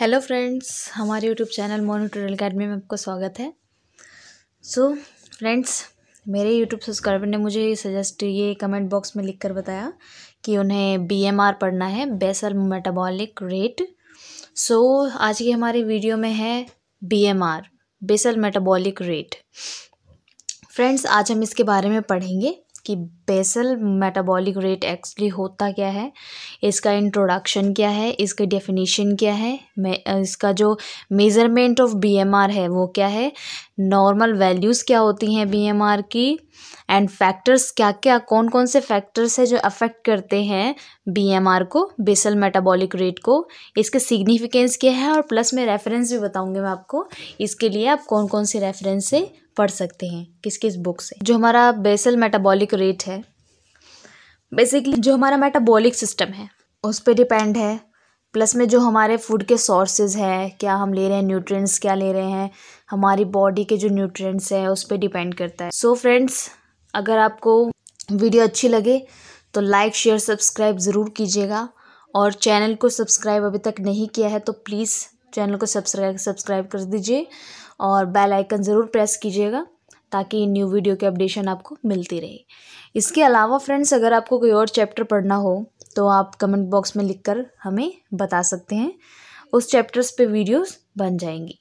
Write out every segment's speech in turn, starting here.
Hello friends हमारे YouTube channel Monu tutorial academy में आपका स्वागत है सो so, फ्रेंड्स मेरे यूट्यूब सब्सक्राइबर ने मुझे सजेस्ट ये कमेंट बॉक्स में लिखकर बताया कि उन्हें बीएमआर पढ़ना है बेसल मेटाबॉलिक रेट सो आज की हमारी वीडियो में है BMR basal metabolic rate friends आज हम इसके बारे में पढ़ेंगे कि बेसल मेटाबॉलिक रेट एक्चुअली होता क्या है इसका इंट्रोडक्शन क्या है इसके डेफिनेशन क्या है इसका जो मेज़रमेंट ऑफ बीएमआर है वो क्या है नॉर्मल वैल्यूज़ क्या होती हैं बीएमआर की एंड फैक्टर्स क्या क्या कौन कौन से फैक्टर्स हैं जो अफेक्ट करते हैं बीएमआर को बेसल मेटाबॉलिक रेट को इसके सिग्निफिकेंस क्या है और प्लस मैं रेफरेंस भी बताऊंगी मैं आपको इसके लिए आप कौन कौन से रेफरेंस से पढ़ सकते हैं किस किस बुक से जो हमारा बेसल मेटाबॉलिक रेट है बेसिकली जो हमारा मेटाबॉलिक सिस्टम है उस पर डिपेंड है प्लस में जो हमारे फूड के सोर्सेज हैं क्या हम ले रहे हैं न्यूट्रिएंट्स क्या ले रहे हैं हमारी बॉडी के जो न्यूट्रिएंट्स हैं उस पर डिपेंड करता है सो so फ्रेंड्स अगर आपको वीडियो अच्छी लगे तो लाइक शेयर सब्सक्राइब ज़रूर कीजिएगा और चैनल को सब्सक्राइब अभी तक नहीं किया है तो प्लीज़ चैनल को सब्सक्राइब सब्सक्राइब कर दीजिए और बेल आइकन ज़रूर प्रेस कीजिएगा ताकि न्यू वीडियो की अपडेशन आपको मिलती रहे इसके अलावा फ्रेंड्स अगर आपको कोई और चैप्टर पढ़ना हो तो आप कमेंट बॉक्स में लिखकर हमें बता सकते हैं उस चैप्टर्स पे वीडियोस बन जाएंगी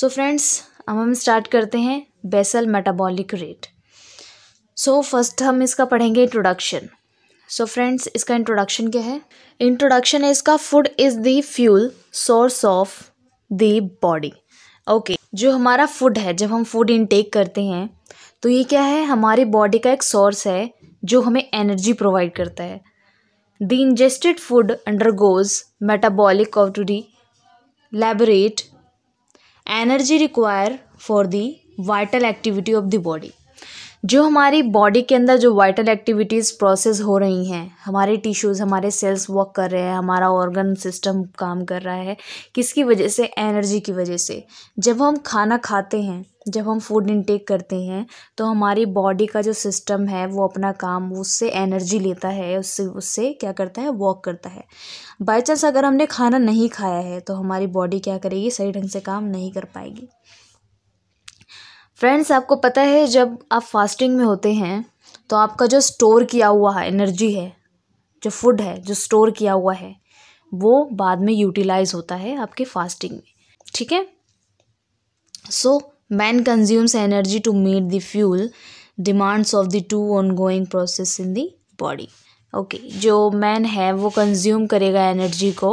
सो फ्रेंड्स अब हम स्टार्ट करते हैं basal metabolic rate so first हम इसका पढ़ेंगे इंट्रोडक्शन सो फ्रेंड्स इसका इंट्रोडक्शन क्या है इंट्रोडक्शन है इसका food is the fuel source of the body okay जो हमारा फूड है जब हम फूड इनटेक करते हैं तो ये क्या है हमारी बॉडी का एक सोर्स है जो हमें एनर्जी प्रोवाइड करता है the ingested food undergoes metabolic ऑटरी liberate energy require for the vital activity of the body जो हमारी बॉडी के अंदर जो वाइटल एक्टिविटीज़ प्रोसेस हो रही हैं हमारे टिश्यूज़ हमारे सेल्स वर्क कर रहे हैं हमारा ऑर्गन सिस्टम काम कर रहा है किसकी वजह से एनर्जी की वजह से जब हम खाना खाते हैं जब हम फूड इनटेक करते हैं तो हमारी बॉडी का जो सिस्टम है वो अपना काम उससे एनर्जी लेता है उससे उससे क्या करता है वॉक करता है बाई चांस अगर हमने खाना नहीं खाया है तो हमारी बॉडी क्या करेगी सही ढंग से काम नहीं कर पाएगी फ्रेंड्स आपको पता है जब आप फास्टिंग में होते हैं तो आपका जो स्टोर किया हुआ है एनर्जी है जो फूड है जो स्टोर किया हुआ है वो बाद में यूटिलाइज होता है आपके फास्टिंग में ठीक है so man consumes energy to meet the fuel demands of the to on going process in the body okay जो मैन है वो कंज्यूम करेगा एनर्जी को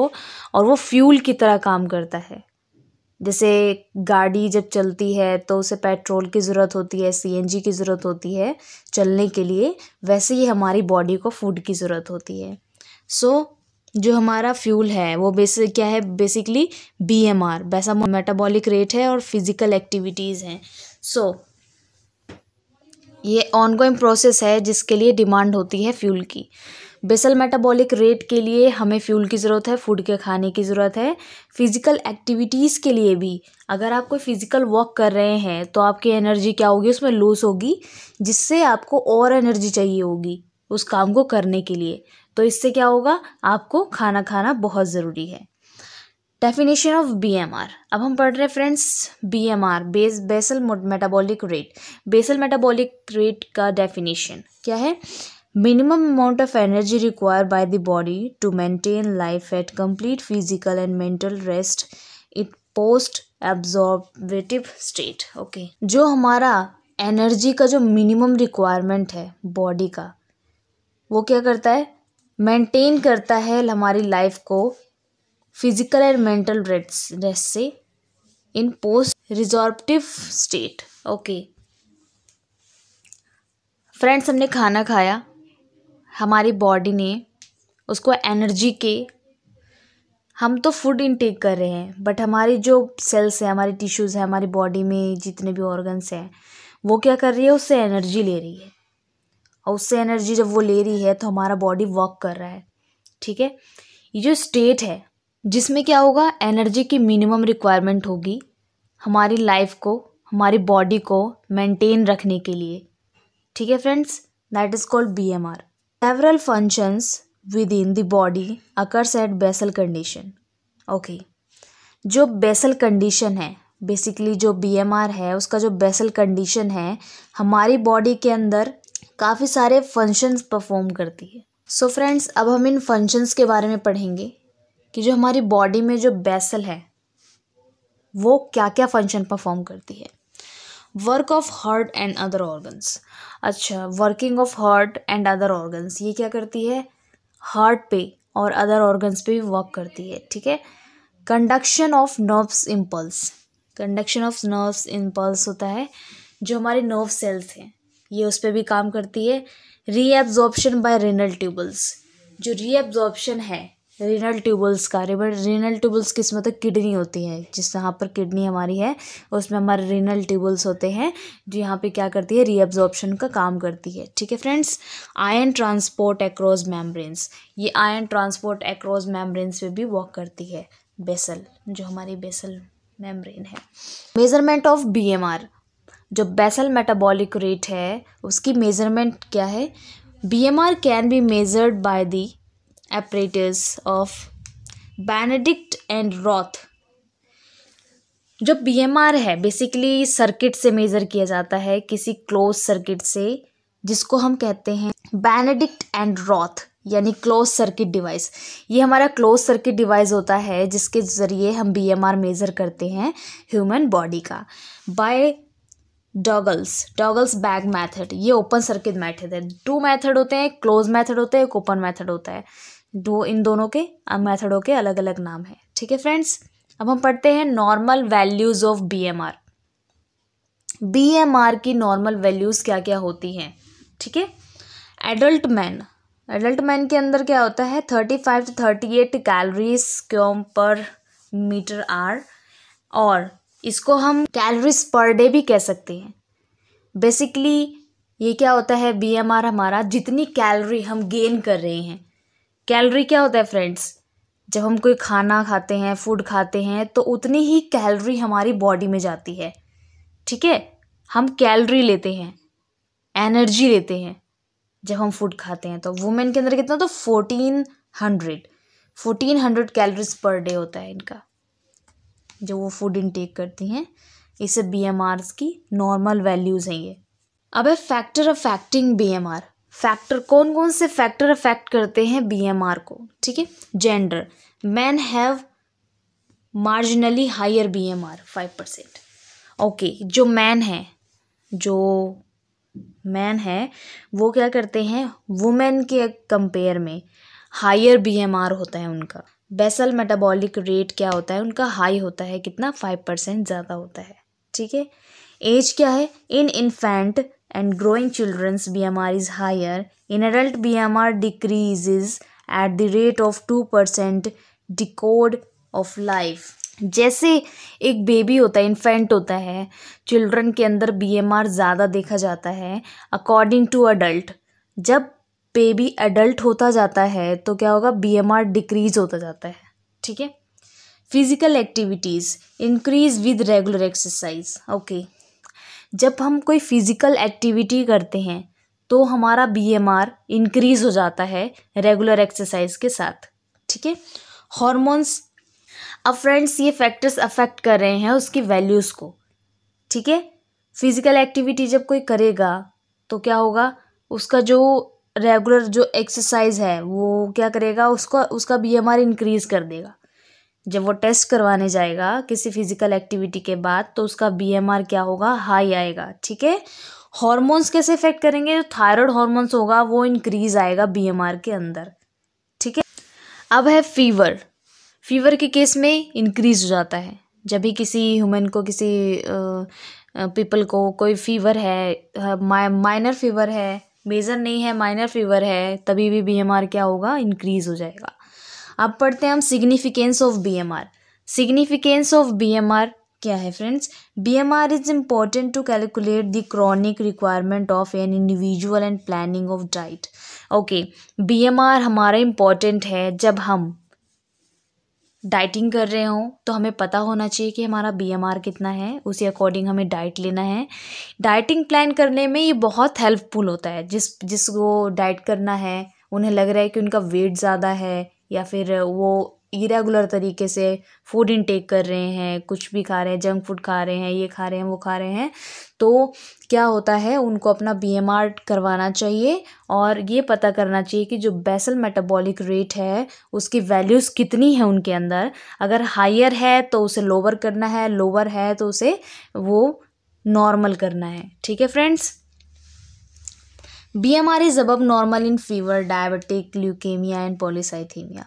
और वो फ्यूल की तरह काम करता है जैसे गाड़ी जब चलती है तो उसे पेट्रोल की ज़रूरत होती है सी एन जी की ज़रूरत होती है चलने के लिए वैसे ही हमारी बॉडी को फूड की ज़रूरत होती है सो जो हमारा फ्यूल है वो बेसिक क्या है बेसिकली बी एम आर वैसा मेटाबॉलिक रेट है और फिज़िकल एक्टिविटीज़ हैं सो ये ऑनगोइंग प्रोसेस है जिसके लिए डिमांड होती है फ्यूल की बेसल मेटाबॉलिक रेट के लिए हमें फ्यूल की ज़रूरत है फूड के खाने की ज़रूरत है फिज़िकल एक्टिविटीज़ के लिए भी अगर आप कोई फिज़िकल वॉक कर रहे हैं तो आपकी एनर्जी क्या होगी उसमें लूज़ होगी जिससे आपको और एनर्जी चाहिए होगी उस काम को करने के लिए तो इससे क्या होगा आपको खाना खाना बहुत ज़रूरी है definition of B M R अब हम पढ़ रहे हैं friends B M R base basal metabolic rate basal metabolic rate का डेफिनेशन क्या है minimum amount of energy require by the body to maintain life at complete physical and mental rest it post absorptive state okay जो हमारा energy का जो minimum requirement है body का वो क्या करता है मेंटेन करता है हमारी लाइफ को फिजिकल एंड मेंटल रेस्ट से in post resorptive state okay friends हमने खाना खाया हमारी बॉडी ने उसको एनर्जी के हम तो फूड इनटेक कर रहे हैं बट हमारी जो सेल्स हैं हमारी टिश्यूज़ हैं हमारी बॉडी में जितने भी ऑर्गन्स हैं वो क्या कर रही है उससे एनर्जी ले रही है और उससे एनर्जी जब वो ले रही है तो हमारा बॉडी वर्क कर रहा है ठीक है ये जो स्टेट है जिसमें क्या होगा एनर्जी की मिनिमम रिक्वायरमेंट होगी हमारी लाइफ को हमारी बॉडी को मेंटेन रखने के लिए ठीक है friends that is called B M R several functions within the body occurs at basal condition okay जो बेसल कंडीशन है बेसिकली जो बी एम आर है उसका जो बेसल कंडीशन है हमारी बॉडी के अंदर काफ़ी सारे फंक्शंस परफॉर्म करती है सो so फ्रेंड्स अब हम इन फंक्शंस के बारे में पढ़ेंगे कि जो हमारी बॉडी में जो बेसल है वो क्या क्या फंक्शन परफॉर्म करती है work of heart and other organs अच्छा working of heart and other organs ये क्या करती है हार्ट पे और अदर ऑर्गन्स पे भी वर्क करती है ठीक है conduction of nerves impulse conduction of nerves impulse होता है जो हमारे नर्व सेल्स हैं ये उस पर भी काम करती है रीएब्जॉर्प्शन बाय रेनल ट्यूबल्स जो रीएब्जॉर्प्शन है रीनल ट्यूबल्स का रीनल ट्यूबल्स किस मतलब किडनी होती है जिस यहाँ पर किडनी हमारी है उसमें हमारे रीनल ट्यूबल्स होते हैं जो यहाँ पे क्या करती है रीअब्जॉर्प्शन का काम करती है ठीक है friends ion transport across membranes ये आयन ट्रांसपोर्ट एक्रोज मेम्ब्रेन्स पे भी वॉक करती है बेसल जो हमारी बेसल मेम्ब्रेन है मेजरमेंट ऑफ बी जो बेसल मेटाबॉलिक रेट है उसकी मेजरमेंट क्या है B M R can be measured by the apparatus of Benedict and Roth जो बी एम आर है बेसिकली सर्किट से मेज़र किया जाता है किसी क्लोज सर्किट से जिसको हम कहते हैं बेनेडिक्ट एंड रॉथ यानी क्लोज सर्किट डिवाइस ये हमारा क्लोज सर्किट डिवाइस होता है जिसके ज़रिए हम बी एम आर मेज़र करते हैं ह्यूमन बॉडी का by Douglas Douglas bag method ये ओपन सर्किट मैथड है टू मैथड होते हैं क्लोज मैथड होते हैं एक ओपन मैथड होता है दो इन दोनों के मेथडों के अलग अलग नाम हैं ठीक है फ्रेंड्स अब हम पढ़ते हैं normal values of B M R B M R की नॉर्मल वैल्यूज़ क्या क्या होती हैं ठीक है एडल्ट मैन एडल्ट मैन के अंदर क्या होता है thirty five to thirty eight calories क्यों पर मीटर आर और इसको हम कैलरीज पर डे भी कह सकते हैं बेसिकली ये क्या होता है बी एम आर हमारा जितनी कैलोरी हम गेन कर रहे हैं कैलोरी क्या होता है फ्रेंड्स जब हम कोई खाना खाते हैं फूड खाते हैं तो उतनी ही कैलोरी हमारी बॉडी में जाती है ठीक है हम कैलोरी लेते हैं एनर्जी लेते हैं जब हम फूड खाते हैं तो वुमेन के अंदर कितना तो fourteen hundred fourteen hundred calories per day होता है इनका जो वो फूड इनटेक करती हैं इसे बी की नॉर्मल वैल्यूज़ हैं ये अब है factor affecting B M R factor कौन कौन से फैक्टर अफेक्ट करते हैं बीएमआर को ठीक है gender man have marginally higher BMR five percent okay जो मैन है जो मैन है वो क्या करते हैं वुमेन के कंपेयर में हायर बीएमआर होता है उनका बेसल मेटाबॉलिक रेट क्या होता है उनका हाई होता है कितना फाइव परसेंट ज़्यादा होता है ठीक है एज क्या है in infant and growing children's BMR is higher, in adult BMR decreases at the rate of percent decode of life. जैसे एक बेबी होता है इन्फेंट होता है चिल्ड्रन के अंदर बी एम आर ज़्यादा देखा जाता है अकॉर्डिंग टू अडल्ट जब बेबी अडल्ट होता जाता है तो क्या होगा बी एम आर डिक्रीज होता जाता है ठीक है physical activities increase with regular exercise okay जब हम कोई फ़िज़िकल एक्टिविटी करते हैं तो हमारा बी एम आर इंक्रीज़ हो जाता है रेगुलर एक्सरसाइज के साथ ठीक है हॉर्मोन्स अब फ्रेंड्स ये फैक्टर्स अफेक्ट कर रहे हैं उसकी वैल्यूज़ को ठीक है फिज़िकल एक्टिविटी जब कोई करेगा तो क्या होगा उसका जो रेगुलर जो एक्सरसाइज है वो क्या करेगा उसका उसका बी एम आर इंक्रीज़ कर देगा जब वो टेस्ट करवाने जाएगा किसी फिजिकल एक्टिविटी के बाद तो उसका बी क्या होगा हाई आएगा ठीक है हॉर्मोन्स कैसे इफेक्ट करेंगे जो थायरॉयड हॉर्मोन्स होगा वो इंक्रीज आएगा बी के अंदर ठीक है अब है फीवर फीवर के केस में इंक्रीज हो जाता है जब भी किसी ह्यूमन को किसी पीपल को कोई फीवर है माइनर फीवर है मेजर नहीं है माइनर फीवर है तभी भी बी क्या होगा इंक्रीज हो जाएगा अब पढ़ते हैं हम significance of B M R significance of B M R क्या है friends B M R is important to calculate the chronic requirement of an individual and planning of diet okay B M R हमारा important है जब हम dieting कर रहे हों तो हमें पता होना चाहिए कि हमारा बीएमआर कितना है उसी अकॉर्डिंग हमें डाइट लेना है डाइटिंग प्लान करने में ये बहुत हेल्पफुल होता है जिस जिसको डाइट करना है उन्हें लग रहा है कि उनका वेट ज़्यादा है या फिर वो इरेगुलर तरीके से फूड इनटेक कर रहे हैं कुछ भी खा रहे हैं जंक फूड खा रहे हैं ये खा रहे हैं वो खा रहे हैं तो क्या होता है उनको अपना बी एम आर करवाना चाहिए और ये पता करना चाहिए कि जो बेसल मेटाबॉलिक रेट है उसकी वैल्यूज़ कितनी है उनके अंदर अगर हायर है तो उसे लोअर करना है लोअर है तो उसे वो नॉर्मल करना है ठीक है friends B M R is above normal in fever diabetic leukaemia and polycythaemia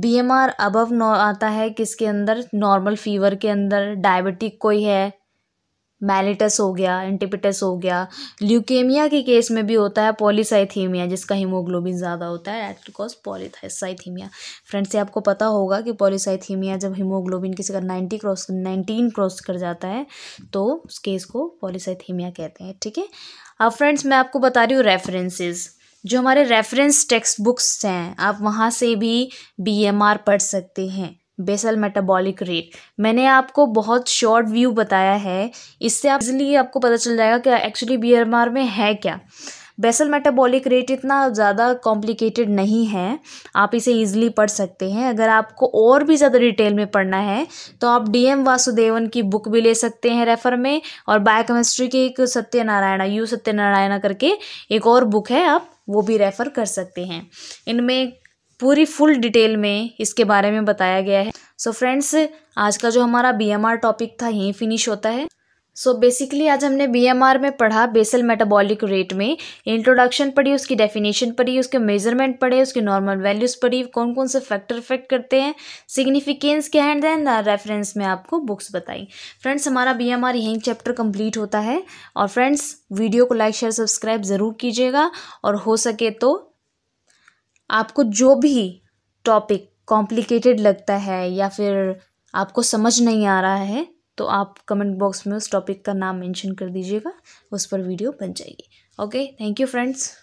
B M R above आता है किसके अंदर नॉर्मल फीवर के अंदर डायबिटिक कोई है मैलिटस हो गया एंटीपिटस हो गया ल्यूकेमिया के केस में भी होता है पॉलीसाइथीमिया जिसका हीमोग्लोबिन ज़्यादा होता है एट कॉज पॉलीथाइसाइथीमिया फ्रेंड्स ये आपको पता होगा कि पॉलीसाइथीमिया जब हीमोग्लोबिन किसी का नाइन्टी क्रॉस नाइनटीन क्रॉस कर जाता है तो उस केस को पॉलीसाइथीमिया कहते हैं ठीक है अब फ्रेंड्स मैं आपको बता रही हूँ रेफरेंसेज़ जो हमारे रेफरेंस टेक्स्ट बुक्स हैं आप वहाँ से भी बी पढ़ सकते हैं बेसल मेटाबॉलिक रेट मैंने आपको बहुत शॉर्ट व्यू बताया है इससे आप इजली आपको पता चल जाएगा कि एक्चुअली बी में है क्या बेसल मेटाबॉलिक रेट इतना ज़्यादा कॉम्प्लिकेटेड नहीं है आप इसे ईजिली पढ़ सकते हैं अगर आपको और भी ज़्यादा डिटेल में पढ़ना है तो आप डीएम वासुदेवन की बुक भी ले सकते हैं रेफर में और बायोकेमिस्ट्री की एक सत्यनारायणा यू सत्यनारायणा करके एक और बुक है आप वो भी रेफ़र कर सकते हैं इनमें पूरी फुल डिटेल में इसके बारे में बताया गया है सो so फ्रेंड्स आज का जो हमारा बी टॉपिक था यहीं फिनिश होता है सो so बेसिकली आज हमने बी में पढ़ा बेसल मेटाबॉलिक रेट में इंट्रोडक्शन पढ़ी उसकी डेफिनेशन पढ़ी उसके मेजरमेंट पढ़े उसके नॉर्मल वैल्यूज़ पढ़ी कौन कौन से फैक्टर इफेक्ट करते हैं सिग्निफिकेंस क्या है देन रेफरेंस में आपको बुक्स बताई फ्रेंड्स हमारा बी एम यहीं चैप्टर कंप्लीट होता है और फ्रेंड्स वीडियो को लाइक शेयर सब्सक्राइब ज़रूर कीजिएगा और हो सके तो आपको जो भी टॉपिक कॉम्प्लिकेटेड लगता है या फिर आपको समझ नहीं आ रहा है तो आप कमेंट बॉक्स में उस टॉपिक का नाम मेंशन कर दीजिएगा उस पर वीडियो बन जाएगी ओके थैंक यू फ्रेंड्स